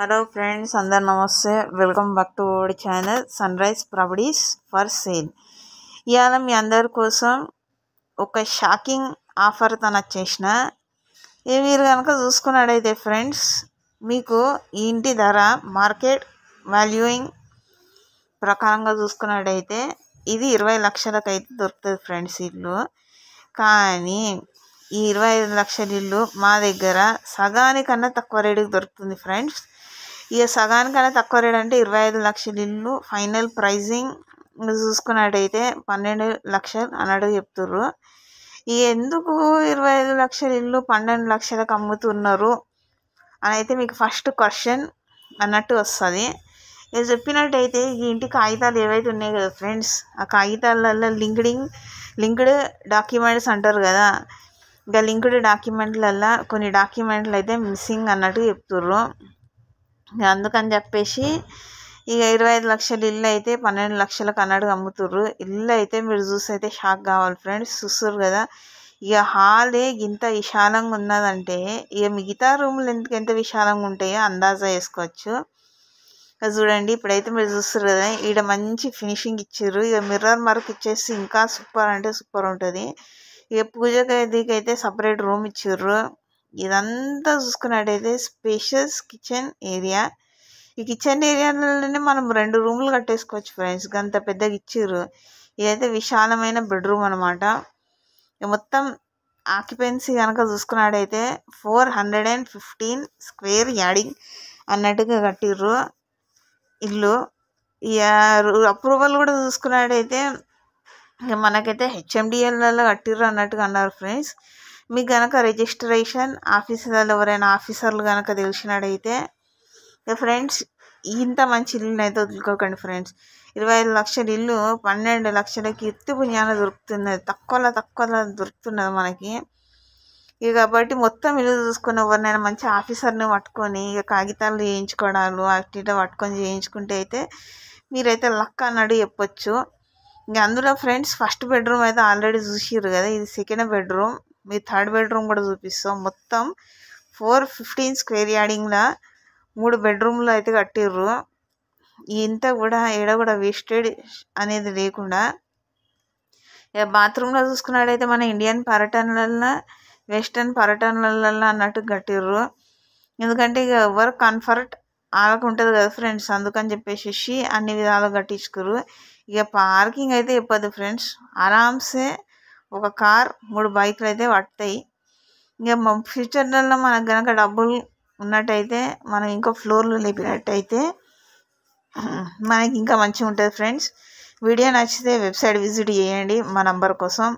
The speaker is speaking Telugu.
హలో ఫ్రెండ్స్ అందరు నమస్తే welcome back to OD channel sunrise properties for sale ఇవాళ మీ అందరి కోసం ఒక షాకింగ్ ఆఫర్ తను వచ్చేసిన ఏ మీరు కనుక చూసుకున్నాడైతే ఫ్రెండ్స్ మీకు ఈ ఇంటి ధర మార్కెట్ వాల్యూయింగ్ ప్రకారంగా చూసుకున్నట్టయితే ఇది ఇరవై లక్షలకైతే దొరుకుతుంది ఫ్రెండ్స్ ఇల్లు కానీ ఈ ఇరవై ఐదు లక్షల ఇల్లు మా దగ్గర సగానికన్నా తక్కువ రేటుకి దొరుకుతుంది ఫ్రెండ్స్ ఇక సగానికన్నా తక్కువ రేట్ అంటే ఇరవై ఐదు లక్షల ఇల్లు ఫైనల్ ప్రైజింగ్ చూసుకున్నట్టయితే పన్నెండు లక్షలు అన్నట్టు చెప్తుర్రు ఇక ఎందుకు ఇరవై ఐదు లక్షల ఇల్లు పన్నెండు లక్షలకు అమ్ముతున్నారు అని అయితే మీకు ఫస్ట్ క్వశ్చన్ అన్నట్టు వస్తుంది ఇక చెప్పినట్టయితే ఈ ఇంటి కాగితాలు ఏవైతే ఉన్నాయి కదా ఫ్రెండ్స్ ఆ కాగితాలలో లింక్డింగ్ లింక్డ్ డాక్యుమెంట్స్ అంటారు కదా ఇంకా లింక్డ్ డాక్యుమెంట్లల్లో కొన్ని డాక్యుమెంట్లు అయితే మిస్సింగ్ అన్నట్టు చెప్తుర్రు అందుకని చెప్పేసి ఇక ఇరవై ఐదు లక్షలు ఇల్లు అయితే పన్నెండు లక్షలకు అన్నట్టు అమ్ముతుర్రు ఇల్లు అయితే మీరు చూసి అయితే షాక్ కావాలి ఫ్రెండ్స్ చూస్తుర్రు కదా ఇక హాలే ఇంత విశాలంగా ఉన్నదంటే ఇక మిగతా రూములు ఎందుకు ఎంత విశాలంగా ఉంటాయో అందాజా వేసుకోవచ్చు చూడండి ఇప్పుడైతే మీరు చూస్తారు కదా ఈడ మంచి ఫినిషింగ్ ఇచ్చారు ఇక మిర్రర్ మార్క్ ఇచ్చేసి ఇంకా సూపర్ అంటే సూపర్ ఉంటుంది ఇక పూజ అయితే సపరేట్ రూమ్ ఇచ్చారు ఇదంతా చూసుకున్నట్టయితే స్పెషల్స్ కిచెన్ ఏరియా ఈ కిచెన్ ఏరియాలోనే మనం రెండు రూములు కట్టేసుకోవచ్చు ఫ్రెండ్స్ అంత పెద్దగా ఇచ్చారు ఇదైతే విశాలమైన బెడ్రూమ్ అనమాట మొత్తం ఆక్యుపెన్సీ కనుక చూసుకున్నాడైతే four hundred and fifteen square యాడింగ్ అన్నట్టుగా కట్టిర్రు ఇల్లు ఇక అప్రూవల్ కూడా చూసుకున్నాడైతే మనకైతే హెచ్ఎండిఎల్లలో కట్టిర్రు అన్నట్టుగా అన్నారు ఫ్రెండ్స్ మీకు కనుక రిజిస్ట్రేషన్ ఆఫీసులలో ఎవరైనా ఆఫీసర్లు కనుక తెలిసినడైతే ఫ్రెండ్స్ ఇంత మంచి ఇల్లు అయితే వదులుకోకండి ఫ్రెండ్స్ ఇరవై ఐదు లక్షల ఇల్లు పన్నెండు లక్షలకి ఎత్తి పుణ్యాన దొరుకుతున్నది తక్కువలో తక్కువలో దొరుకుతున్నది మనకి ఇక కాబట్టి మొత్తం ఇల్లు చూసుకుని ఎవరినైనా మంచి ఆఫీసర్ని పట్టుకొని ఇక కాగితాలు చేయించుకోవడాలు అటు పట్టుకొని చేయించుకుంటే అయితే మీరైతే లక్ అన్నాడు చెప్పొచ్చు ఇంకా అందులో ఫ్రెండ్స్ ఫస్ట్ బెడ్రూమ్ అయితే ఆల్రెడీ చూసిర్రు కదా ఇది సెకండ్ బెడ్రూమ్ మీ థర్డ్ బెడ్రూమ్ కూడా చూపిస్తాం మొత్తం ఫోర్ ఫిఫ్టీన్ స్క్వేర్ యార్డింగ్లో మూడు బెడ్రూమ్లో అయితే కట్టిర్రు ఇంత కూడా ఎడ కూడా వేస్టెడ్ అనేది లేకుండా ఇక బాత్రూంలో చూసుకున్నట్టయితే మన ఇండియన్ పర్యటనలలో వెస్టర్న్ పర్యటనలల్లో అన్నట్టు కట్టిర్రు ఎందుకంటే ఇక ఎవరు కంఫర్ట్ వాళ్ళకు ఉంటుంది కదా ఫ్రెండ్స్ అందుకని చెప్పేసి అన్ని విధాలు కట్టించుకురు ఇక పార్కింగ్ అయితే చెప్పద్దు ఫ్రెండ్స్ ఆరామ్సే ఒక కార్ మూడు బైక్లు అయితే పడతాయి ఇక ఫ్యూచర్లలో మనకు కనుక డబ్బులు ఉన్నట్టయితే మనం ఇంకో ఫ్లోర్లు లేపినట్టయితే మనకి ఇంకా మంచిగా ఉంటుంది ఫ్రెండ్స్ వీడియో నచ్చితే వెబ్సైట్ విజిట్ చేయండి మా నంబర్ కోసం